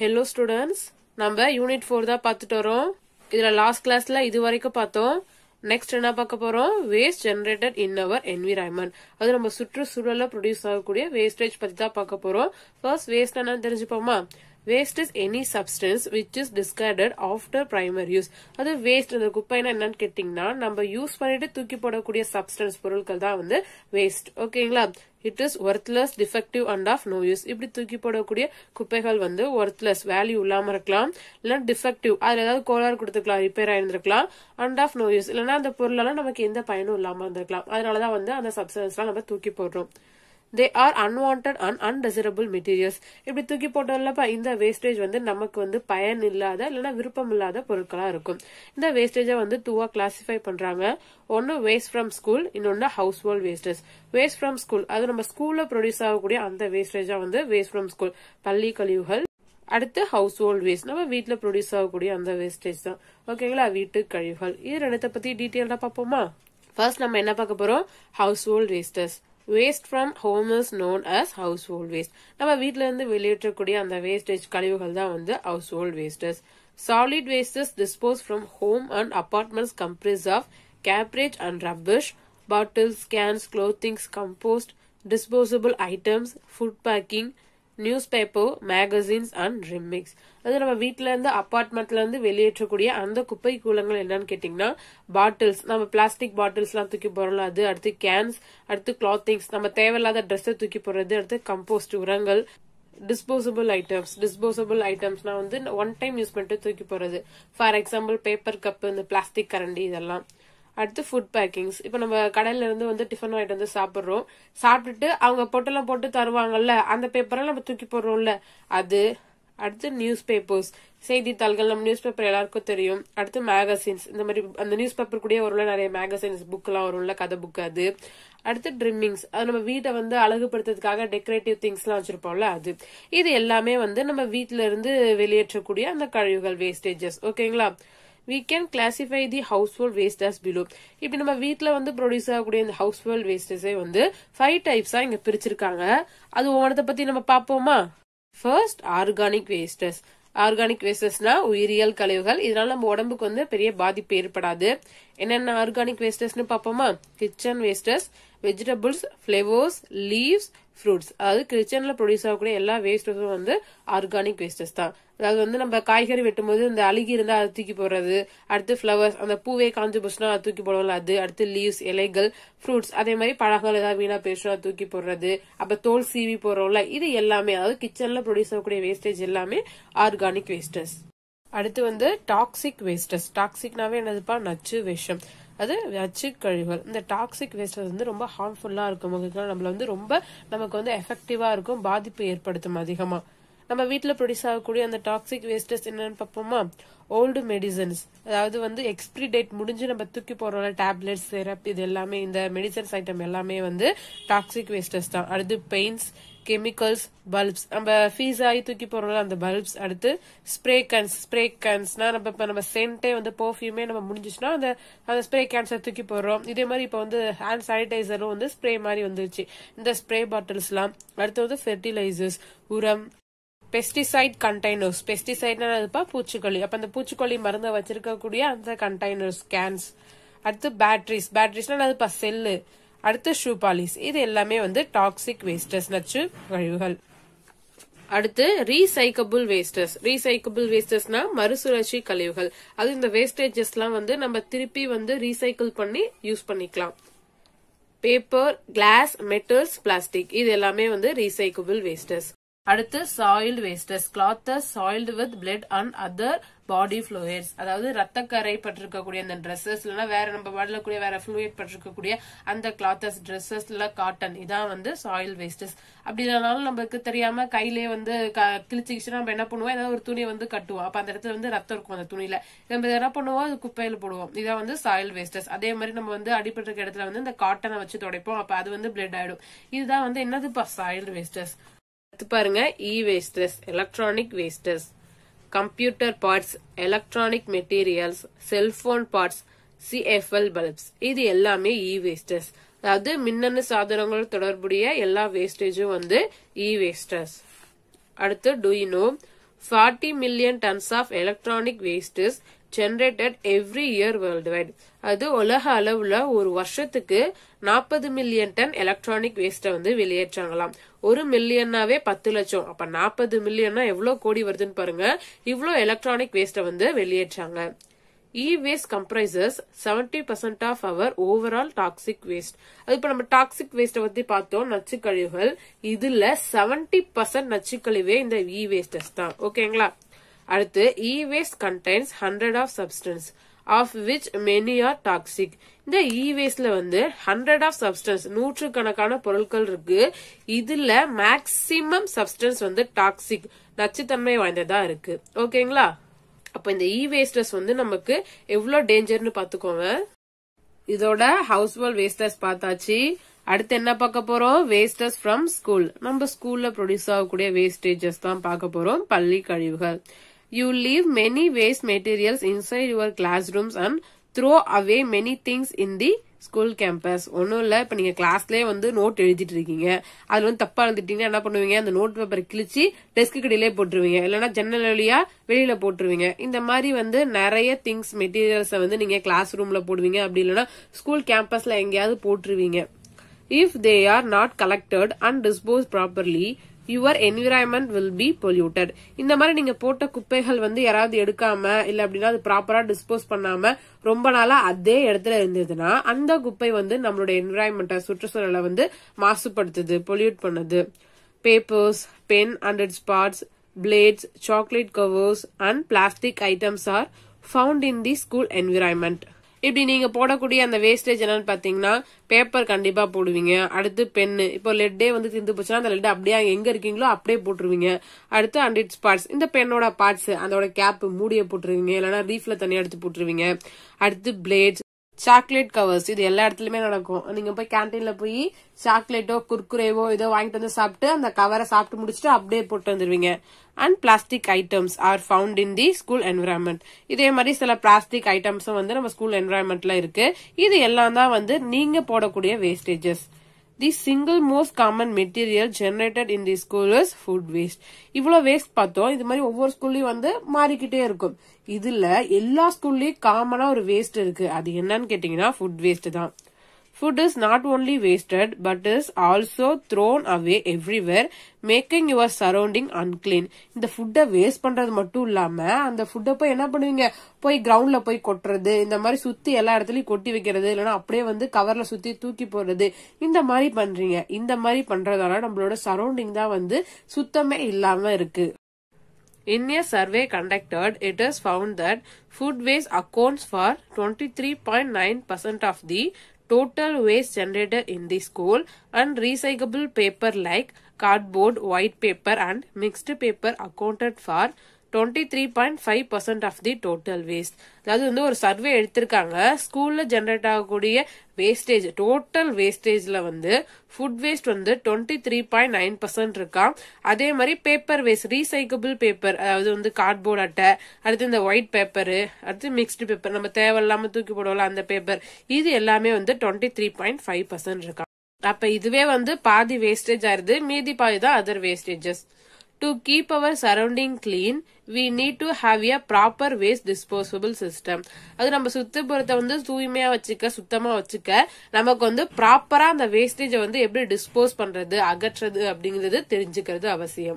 Hello students நம்ம unit four தான் பார்த்துட்டு வரோம் இதில் லாஸ்ட் கிளாஸில் இது வரைக்கும் பார்த்தோம் நெக்ஸ்ட் என்ன பார்க்க போகிறோம் waste generated in our environment அது நம்ம சுற்றுச்சூழலில் ப்ரொடியூஸ் ஆகக்கூடிய வேஸ்டேஜ் பற்றி தான் பார்க்க போகிறோம் ஃபர்ஸ்ட் வேஸ்ட் என்னன்னு தெரிஞ்சுப்போமா waste is any substance which is discarded after primary use அது வேஸ்ட் அந்த குப்பைனா என்னன்னு கேட்டீங்கன்னா நம்ம யூஸ் பண்ணிட்டு தூக்கி போடக்கூடிய சப்ஸ்டன்ஸ் பொருட்கள் தான் வந்து வேஸ்ட் ஓகேங்களா it is worthless defective and of no use இப்படி தூக்கி போடக்கூடிய குப்பைகள் வந்து ஒர்த்லெஸ் வேல்யூ இல்லாமல் இருக்கலாம் இல்லைனா டிஃபெக்டிவ் அதில் ஏதாவது கோளாறு கொடுத்துக்கலாம் ரிப்பேர் ஆயிருந்திருக்கலாம் அண்ட் ஆஃப் நோ யூஸ் இல்லைனா அந்த பொருளெல்லாம் நமக்கு எந்த பயனும் இல்லாமல் இருந்திருக்கலாம் அதனால தான் வந்து அந்த சப்ஸ்டன்ஸ்லாம் நம்ம தூக்கி போடுறோம் they are unwanted and undesirable materials இப்படி தூக்கி போட்டோம்லப்பா இந்த வேஸ்டேஜ் வந்து நமக்கு வந்து பயன் இல்லாத இல்லைன்னா விருப்பம் இல்லாத பொருட்களா இருக்கும் இந்த வேஸ்டேஜை வந்து டூவா கிளாசிஃபை பண்றாங்க ஒன்னு வேஸ்ட் ஃப்ரம் ஸ்கூல் இன்னொன்னு household wastage waste from school அது நம்ம ஸ்கூல்ல ப்ரொடியூஸ் ஆகக்கூடிய அந்த வேஸ்டேஜா வந்து வேஸ்ட் ஃப்ரம் ஸ்கூல் பள்ளி கழிவுகள் அடுத்து ஹவுஸ் ஹோல்ட் வேஸ்ட் நம்ம வீட்டில் ப்ரொடியூஸ் ஆகக்கூடிய அந்த வேஸ்டேஜ் தான் ஓகேங்களா வீட்டு கழிவுகள் இது ரெண்டத்தை பத்தி டீட்டெயில்டா பார்ப்போமா ஃபர்ஸ்ட் நம்ம என்ன பார்க்க போறோம் household wastes waste from home is known as household waste நம்ம வீட்டிலேருந்து வெளியேற்றக்கூடிய அந்த வேஸ்டேஜ் கழிவுகள் தான் வந்து household wastes solid wastes disposed from home and apartments comprise of garbage and rubbish bottles cans clothings compost disposable items food packing newspaper magazines and remix அதாவது நம்ம வீட்டில இருந்து அப்பார்ட்மெண்ட்ல இருந்து வெளியேற்றக்கூடிய அந்த குப்பை கூலங்கள் என்னன்னு கேட்டீங்கன்னா பாட்டில்ஸ் நம்ம பிளாஸ்டிக் பாட்டில்ஸ் எல்லாம் தூக்கி போறோம்ல அது அடுத்து கேன்ஸ் அடுத்து கிளாத்திங்ஸ் நம்ம தேவையில்லாத ட்ரெஸ்ஸை தூக்கி போடுறது அடுத்து கம்போஸ்ட் உரங்கள் டிஸ்போசபிள் ஐட்டம்ஸ் டிஸ்போசபிள் ஐட்டம்ஸ்னா வந்து ஒன் டைம் யூஸ் பண்ணிட்டு தூக்கி போறது ஃபார் எக்ஸாம்பிள் பேப்பர் கப்பு இந்த பிளாஸ்டிக் கரண்டி இதெல்லாம் அடுத்து ஃபுட் பேக்கிங்ஸ் இப்போ நம்ம கடையில இருந்து வந்து டிஃபன் வாங்கிட்டு வந்து சாப்பிட்றோம் சாப்பிட்டுட்டு அவங்க பொட்டெல்லாம் போட்டு தருவாங்கல்ல அந்த பேப்பரெல்லாம் நம்ம தூக்கி போடுறோம்ல அது அடுத்து நியூஸ் பேப்பர்ஸ் செய்தித்தாள்கள் நம்ம நியூஸ் பேப்பர் எல்லாருக்கும் தெரியும் அடுத்து மேகசின்ஸ் இந்த மாதிரி அந்த நியூஸ் பேப்பர் கூட வரும்ல நிறைய மேகசின்ஸ் எல்லாம் வரும்ல கதை புக்கு அது அடுத்து ட்ரிம்மிங்ஸ் அது நம்ம வீட்டை வந்து அழகுபடுத்துறதுக்காக டெக்கரேட்டிவ் திங்ஸ்லாம் வச்சிருப்போம்ல அது இது எல்லாமே வந்து நம்ம வீட்டில இருந்து வெளியேற்றக்கூடிய அந்த கழிவுகள் வேஸ்டேஜஸ் ஓகேங்களா we can classify the household waste as below இப்படி நம்ம வீட்டில் வந்து ப்ரொடியூஸ் ஆகக்கூடிய இந்த ஹவுஸ்ஹோல்ட் வேஸ்டஸே வந்து ஃபைவ் டைப்ஸா இங்க பிரிச்சிருக்காங்க அது ஒவ்வொன்றத பத்தி நம்ம பார்ப்போமா ஃபர்ஸ்ட் ஆர்கானிக் வேஸ்டஸ் ஆர்கானிக் வேஸ்டஸ்னா உயிரியல் கழிவுகள் இதனால நம்ம உடம்புக்கு வந்து பெரிய பாதிப்பு ஏற்படாது என்னென்ன ஆர்கானிக் வேஸ்டஸ்னு பார்ப்போமா kitchen wastes vegetables flavours leaves fruits அதாவது கிச்சன்ல ப்ரொடியூஸ் ஆகக்கூடிய எல்லா வேஸ்டஸும் வந்து ஆர்கானிக் வேஸ்டஸ் தான் அதாவது வந்து நம்ம காய்கறி வெட்டும் போது இந்த அழுகி இருந்தால் அதை தூக்கி போடுறது அடுத்து ஃப்ளவர்ஸ் அந்த பூவே காஞ்சி போச்சுன்னா தூக்கி போடுவோம்ல அது அடுத்து லீவ்ஸ் இலைகள் ஃப்ரூட்ஸ் அதே மாதிரி பழங்கள் ஏதாவது வீணாக பேசுனா தூக்கி போடுறது அப்ப தோல் சீவி போடுறோம்ல இது எல்லாமே அதாவது கிச்சனில் ப்ரொடியூஸ் ஆகக்கூடிய வேஸ்டேஜ் எல்லாமே ஆர்கானிக் வேஸ்டஸ் அடுத்து வந்து டாக்ஸிக் வேஸ்டஸ் டாக்ஸிக்னாவே என்னதுப்பா நச்சு விஷம் அது நச்சு கழிவுகள் இந்த டாக்ஸிக் வேஸ்டஸ் வந்து ரொம்ப ஹார்ம்ஃபுல்லாக இருக்கும் நம்மள வந்து ரொம்ப நமக்கு வந்து எஃபெக்டிவா இருக்கும் பாதிப்பு ஏற்படுத்தும் அதிகமாக நம்ம வீட்டில் ப்ரொடியூஸ் ஆகக்கூடிய அந்த டாக்ஸிக் வேஸ்டஸ் என்னன்னு பார்ப்போமா ஓல்டு மெடிசன்ஸ் அதாவது வந்து எக்ஸ்பிரி டேட் முடிஞ்சு நம்ம தூக்கி போறோம்ல டேப்லெட்ஸ் சிரப் இது எல்லாமே இந்த மெடிசன்ஸ் ஐட்டம் எல்லாமே வந்து டாக்ஸிக் வேஸ்டஸ் தான் அடுத்து பெயின்ஸ் கெமிக்கல்ஸ் பல்ப்ஸ் நம்ம ஃபீஸ் ஆகி தூக்கி போறோம்ல அந்த பல்ப்ஸ் அடுத்து ஸ்ப்ரே கேன்ஸ் ஸ்ப்ரே கேன்ஸ்னா நம்ம இப்போ நம்ம சென்ட்டே வந்து பர்ஃபியூமே நம்ம முடிஞ்சிச்சுன்னா அந்த அந்த ஸ்ப்ரே கேன்ஸை தூக்கி போடுறோம் இதே மாதிரி இப்போ வந்து ஹேண்ட் சானிடைசரும் வந்து ஸ்ப்ரே மாதிரி வந்துருச்சு இந்த ஸ்ப்ரே பாட்டில்ஸ்லாம் அடுத்து வந்து ஃபெர்டிலைசர்ஸ் உரம் பெஸ்டிசைட் கண்டெய்னர்ஸ் பெஸ்டிசைட்னா அதுப்பா பூச்சிக்கொல்லி அப்போ அந்த பூச்சிக்கொல்லி மருந்தை வச்சிருக்கக்கூடிய அந்த கண்டெய்னர்ஸ் கேன்ஸ் அடுத்து பேட்ரிஸ் பேட்ரிஸ்னா அதுப்பா செல்லு அடுத்து ஷூ பாலிஸ் இது எல்லாமே வந்து டாக்ஸிக் வேஸ்டர்ஸ் நச்சு கழிவுகள் அடுத்து ரீசைக்கபிள் வேஸ்டர்ஸ் ரீசைக்கபிள் வேஸ்டர்ஸ்னா மறுசுழற்சி கழிவுகள் அது இந்த வேஸ்டேஜஸ் எல்லாம் வந்து நம்ம திருப்பி வந்து ரீசைக்கிள் பண்ணி யூஸ் பண்ணிக்கலாம் பேப்பர் கிளாஸ் மெட்டல்ஸ் பிளாஸ்டிக் இது எல்லாமே வந்து ரீசைக்கபிள் வேஸ்டர்ஸ் அடுத்து soiled wastes clothes soiled with blood and other body fluids அதாவது ரத்தக்கரை பட்டிருக்கக்கூடிய அந்த ட்ரெஸ்ஸஸ் இல்லைன்னா வேற நம்ம வாடலக்கூடிய வேற ஃப்ளூயட் பட்டிருக்கக்கூடிய அந்த கிளாத்தஸ் ட்ரெஸ்ஸஸ் காட்டன் இதான் வந்து சாயில் வேஸ்டஸ் அப்படி இல்லைனாலும் நம்மளுக்கு தெரியாம கையிலேயே வந்து கிழிச்சிக்கிச்சு நம்ம என்ன பண்ணுவோம் ஏதாவது ஒரு துணியை வந்து கட்டுவோம் அப்ப அந்த இடத்துல வந்து ரத்தம் இருக்கும் அந்த துணியில நம்ம என்ன பண்ணுவோம் அது குப்பையில போடுவோம் இதான் வந்து சாயில் வேஸ்டஸ் அதே மாதிரி நம்ம வந்து அடிபட்டிருக்க இடத்துல வந்து இந்த காட்டனை வச்சு துடைப்போம் அப்ப அது வந்து பிளட் ஆயிடும் இதுதான் வந்து என்னதுப்பா சாயில் வேஸ்டஸ் அடுத்து பாருங்க E wastes electronic wastes computer parts electronic materials cellphone parts CFL bulbs இது எல்லாமே இ e வேஸ்டஸ் அதாவது மின்னணு சாதனங்கள் தொடர்புடைய எல்லா வேஸ்டேஜும் வந்து இ e வேஸ்டஸ் அடுத்து do know forty million tons of electronic wastes generated every year wide அது உலக அளவுல ஒரு வருஷத்துக்கு நாற்பது மில்லியன் டன் எலக்ட்ரானிக் வேஸ்ட்டை வந்து வெளியேற்றாங்களாம் ஒரு மில்லியன்னாவே பத்து லட்சம் அப்ப நாற்பது மில்லியன்னா எவ்வளோ கோடி வருதுன்னு பாருங்க இவ்வளோ எலக்ட்ரானிக் வேஸ்ட்டை வந்து வெளியேற்றாங்க e waste comprises seventy percent of our overall toxic waste அது இப்ப நம்ம டாக்ஸிக் வேஸ்ட்டை பத்தி பார்த்தோம் நச்சுக்கழிவுகள் இதுல செவன்டி பர்சன்ட் நச்சுக்கழிவே இந்த இ வேஸ்டஸ் தான் ஓகேங்களா அடுத்து E waste contains hundred of substance of which many are toxic இந்த இ e வேஸ்ட்ல வந்து ஹண்ட்ரட் ஆஃப் சப்ஸ்டன்ஸ் நூற்று கணக்கான பொருட்கள் இருக்கு இதுல மேக்சிமம் சப்ஸ்டன்ஸ் வந்து டாக்ஸிக் நச்சுத்தன்மை வாய்ந்ததா இருக்கு ஓகேங்களா அப்ப இந்த இ e வேஸ்டர்ஸ் வந்து நமக்கு எவ்வளவு டேஞ்சர்னு பாத்துக்கோங்க இதோட ஹவுஸ் ஹோல் வேஸ்டர்ஸ் பார்த்தாச்சு அடுத்து என்ன பார்க்க போறோம் வேஸ்டர்ஸ் ஃப்ரம் ஸ்கூல் நம்ம ஸ்கூல்ல ப்ரொடியூஸ் ஆகக்கூடிய வேஸ்டேஜஸ் தான் பார்க்க போறோம் பள்ளி கழிவுகள் you leave many many materials inside your your rooms and throw away many things in the school campus ஒன்றும் இல்லை இப்போ நீங்கள் கிளாஸ்லேயே வந்து நோட் எழுதிட்டு இருக்கீங்க அதில் வந்து தப்பாக எழுதிட்டீங்கன்னா என்ன பண்ணுவீங்க அந்த நோட் பேப்பரை கிழிச்சு டெஸ்க்கு கடையிலே போட்டுருவீங்க இல்லைன்னா ஜன்னல் வழியாக வெளியில் போட்டுருவீங்க இந்த மாதிரி வந்து நிறைய திங்ஸ் மெட்டீரியல்ஸை வந்து நீங்கள் கிளாஸ் ரூமில் போடுவீங்க அப்படி இல்லைன்னா ஸ்கூல் கேம்பஸில் எங்கேயாவது போட்டுருவீங்க If they are not collected and disposed properly, your environment will be polluted இந்த மாதிரி நீங்க போட்ட குப்பைகள் வந்து யாராவது எடுக்காம இல்ல அப்படின்னா அது ப்ராப்பரா டிஸ்போஸ் பண்ணாம ரொம்ப நாளா அதே இடத்துல இருந்ததுன்னா அந்த குப்பை வந்து நம்மளுடைய என்விரான்மெண்ட சுற்றுச்சூழலை வந்து மாசுபடுத்துது பொல்யூட் பண்ணுது papers pen and its parts blades chocolate covers and plastic items are found in the school environment இப்படி நீங்க போடக்கூடிய அந்த வேஸ்டேஜ் என்னன்னு பாத்தீங்கன்னா பேப்பர் கண்டிப்பா போடுவீங்க அடுத்து பென்னு இப்போ லெட்டே வந்து திந்து போச்சுன்னா அந்த லெட் அப்படியே எங்க இருக்கீங்களோ அப்படியே போட்டுருவீங்க அடுத்து அண்ட் பார்ட்ஸ் இந்த பென்னோட பார்ட்ஸ் அதோட கேப் மூடிய போட்டுருவீங்க இல்லைன்னா ரீஃப்ல தனியா எடுத்து போட்டுருவீங்க அடுத்து பிளேட்ஸ் சாக்லேட் கவர்ஸ் இது எல்லா இடத்துலயுமே நடக்கும் நீங்க போய் கேன்டீன்ல போய் சாக்லேட்டோ குர்குரேவோ ஏதோ வாங்கிட்டு வந்து சாப்பிட்டு அந்த கவரை சாப்பிட்டு முடிச்சுட்டு அப்படியே போட்டு வந்துருவீங்க and plastic items are found in the school environment இதே மாதிரி சில பிளாஸ்டிக் ஐட்டம்ஸும் வந்து நம்ம ஸ்கூல் என்விரான்மெண்ட்ல இருக்கு இது எல்லாம் தான் வந்து நீங்க போடக்கூடிய wastages the single most common material generated in the school is food waste இவ்வளவு வேஸ்ட் பார்த்தோம் இது மாதிரி ஒவ்வொரு ஸ்கூல்லயும் வந்து மாறிக்கிட்டே இருக்கும் இதுல எல்லா ஸ்கூல்லயும் காமனா ஒரு வேஸ்ட் இருக்கு அது என்னன்னு கேட்டிங்கன்னா ஃபுட் வேஸ்ட் தான் Food is not only wasted but is also thrown away everywhere making your surrounding unclean இந்த ஃபுட்டை வேஸ்ட் பண்றது மட்டும் இல்லாம அந்த ஃபுட்டை போய் என்ன பண்ணுவீங்க போய் கிரவுண்ட்ல போய் கொட்டுறது இந்த மாதிரி சுத்தி எல்லா இடத்துலயும் கொட்டி வைக்கிறது இல்லைன்னா அப்படியே வந்து கவர்ல சுத்தி தூக்கி போடுறது இந்த மாதிரி பண்றீங்க இந்த மாதிரி பண்றதால நம்மளோட சரௌண்டிங் தான் வந்து சுத்தமே இல்லாம இருக்கு In a survey conducted, it is found that food waste accounts for 23.9% of the total waste generated in the school and recyclable paper like cardboard, white paper and mixed paper accounted for twenty three point five percent of the total waste அதாவது வந்து ஒரு survey எடுத்திருக்காங்க ஸ்கூல்ல generate ஆகக்கூடிய wastage total வேஸ்டேஜ்ல வந்து food waste வந்து twenty three point nine percent இருக்கான் அதே மாதிரி பேப்பர் வேஸ்ட் ரீசைக்கபிள் பேப்பர் அதாவது வந்து கார்ட்போர்ட் அட்டை அடுத்து இந்த ஒயிட் பேப்பரு அடுத்து மிக்ஸ்டு பேப்பர் நம்ம தேவையில்லாம தூக்கி போடுவோம்ல அந்த பேப்பர் இது எல்லாமே வந்து twenty three point five percent இருக்கான் அப்ப இதுவே வந்து பாதி வேஸ்டேஜ் ஆயிருது மீதி பாதி தான் other wastages To keep our surrounding clean, we need to have a proper waste disposable system. அது நம்ம சுற்றுப்புறத்தை வந்து தூய்மையா வச்சுக்க சுத்தமா வச்சுக்க நமக்கு வந்து ப்ராப்பரா அந்த வேஸ்டேஜை வந்து எப்படி டிஸ்போஸ் பண்றது அகற்றுறது அப்படிங்கிறது தெரிஞ்சுக்கிறது அவசியம்